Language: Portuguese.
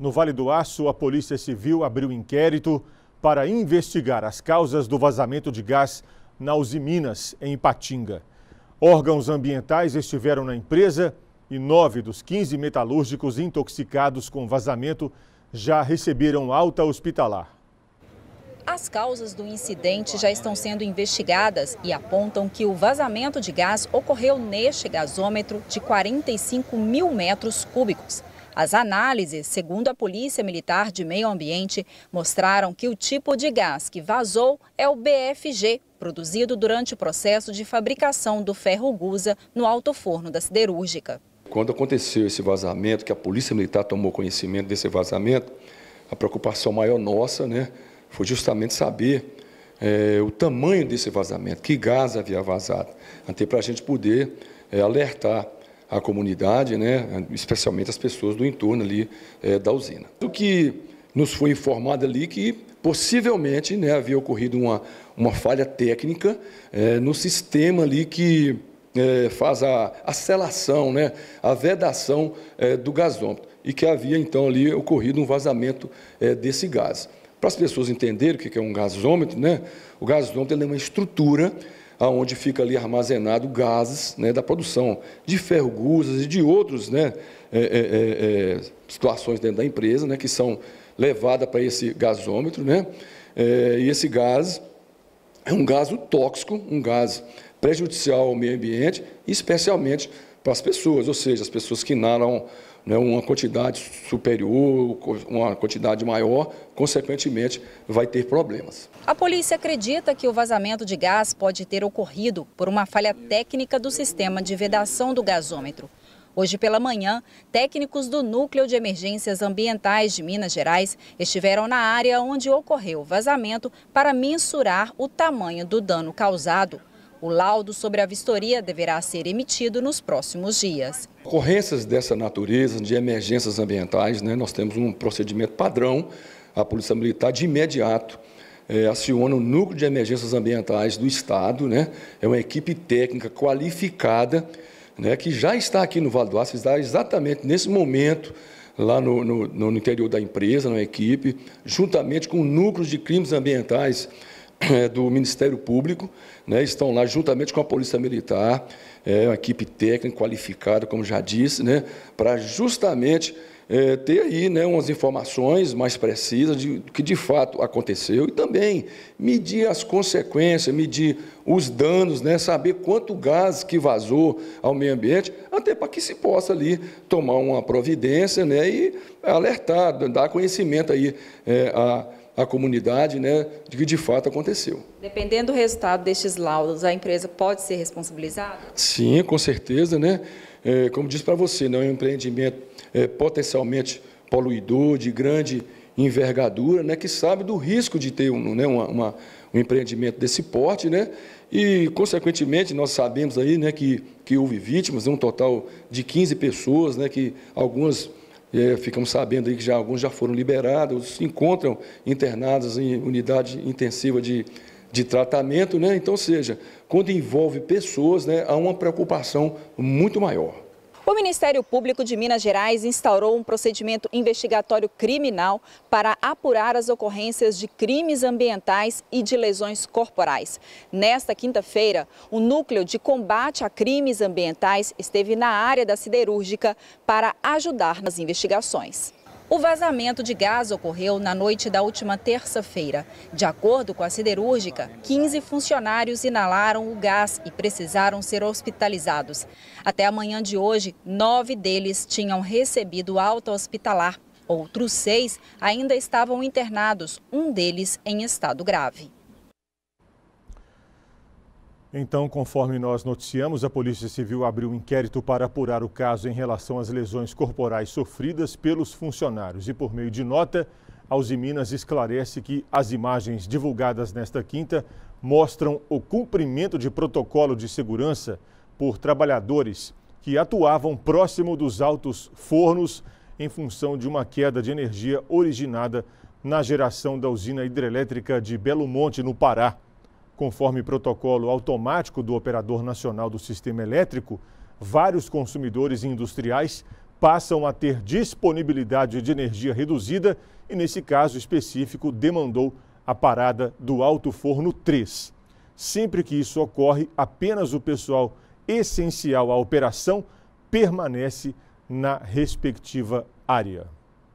No Vale do Aço, a Polícia Civil abriu inquérito para investigar as causas do vazamento de gás na Usiminas, em Ipatinga. Órgãos ambientais estiveram na empresa e nove dos 15 metalúrgicos intoxicados com vazamento já receberam alta hospitalar. As causas do incidente já estão sendo investigadas e apontam que o vazamento de gás ocorreu neste gasômetro de 45 mil metros cúbicos. As análises, segundo a Polícia Militar de Meio Ambiente, mostraram que o tipo de gás que vazou é o BFG, produzido durante o processo de fabricação do ferro gusa no alto forno da siderúrgica. Quando aconteceu esse vazamento, que a Polícia Militar tomou conhecimento desse vazamento, a preocupação maior nossa né, foi justamente saber é, o tamanho desse vazamento, que gás havia vazado, até para a gente poder é, alertar a comunidade, né, especialmente as pessoas do entorno ali é, da usina. O que nos foi informado ali que possivelmente né, havia ocorrido uma, uma falha técnica é, no sistema ali que é, faz a, a selação, né, a vedação é, do gasômetro, e que havia então ali ocorrido um vazamento desse gás. Para as pessoas entenderem o que é um gasômetro, né, o gasômetro é uma estrutura aonde fica ali armazenado gases né, da produção de ferrugusas e de outros né, é é, é, é, situações dentro da empresa, né, que são levadas para esse gasômetro. Né, é, e esse gás é um gás tóxico, um gás prejudicial ao meio ambiente, especialmente para as pessoas, ou seja, as pessoas que inalam né, uma quantidade superior, uma quantidade maior, consequentemente, vai ter problemas. A polícia acredita que o vazamento de gás pode ter ocorrido por uma falha técnica do sistema de vedação do gasômetro. Hoje pela manhã, técnicos do Núcleo de Emergências Ambientais de Minas Gerais estiveram na área onde ocorreu o vazamento para mensurar o tamanho do dano causado. O laudo sobre a vistoria deverá ser emitido nos próximos dias. Ocorrências dessa natureza, de emergências ambientais, né, nós temos um procedimento padrão. A Polícia Militar, de imediato, é, aciona o Núcleo de Emergências Ambientais do Estado. Né, é uma equipe técnica qualificada né, que já está aqui no Vale do Aço, está exatamente nesse momento lá no, no, no, interior da empresa, na equipe, juntamente com núcleos de crimes ambientais é, do Ministério Público, né, estão lá juntamente com a Polícia Militar, é, uma equipe técnica qualificada, como já disse, né, para justamente é, ter aí né, umas informações mais precisas de, do que de fato aconteceu e também medir as consequências, medir os danos, né, saber quanto gás que vazou ao meio ambiente, até para que se possa ali tomar uma providência né, e alertar, dar conhecimento aí é, a à comunidade né, de que de fato aconteceu. Dependendo do resultado destes laudos, a empresa pode ser responsabilizada? Sim, com certeza. Né? É, como disse para você, não é um empreendimento é, potencialmente poluidor, de grande envergadura, né, que sabe do risco de ter um, né, uma, uma, um empreendimento desse porte, né, e, consequentemente, nós sabemos aí, né, que, que houve vítimas, um total de 15 pessoas, né, que algumas é, ficamos sabendo aí que já, alguns já foram liberados, se encontram internados em unidade intensiva de, de tratamento, né? Então, seja, quando envolve pessoas, né, há uma preocupação muito maior. O Ministério Público de Minas Gerais instaurou um procedimento investigatório criminal para apurar as ocorrências de crimes ambientais e de lesões corporais. Nesta quinta-feira, o Núcleo de Combate a Crimes Ambientais esteve na área da siderúrgica para ajudar nas investigações. O vazamento de gás ocorreu na noite da última terça-feira. De acordo com a siderúrgica, 15 funcionários inalaram o gás e precisaram ser hospitalizados. Até a manhã de hoje, nove deles tinham recebido alta hospitalar. Outros seis ainda estavam internados, um deles em estado grave. Então, conforme nós noticiamos, a Polícia Civil abriu um inquérito para apurar o caso em relação às lesões corporais sofridas pelos funcionários. E por meio de nota, a Uzi Minas esclarece que as imagens divulgadas nesta quinta mostram o cumprimento de protocolo de segurança por trabalhadores que atuavam próximo dos altos fornos em função de uma queda de energia originada na geração da usina hidrelétrica de Belo Monte, no Pará. Conforme protocolo automático do Operador Nacional do Sistema Elétrico, vários consumidores industriais passam a ter disponibilidade de energia reduzida e, nesse caso específico, demandou a parada do Alto Forno 3. Sempre que isso ocorre, apenas o pessoal essencial à operação permanece na respectiva área.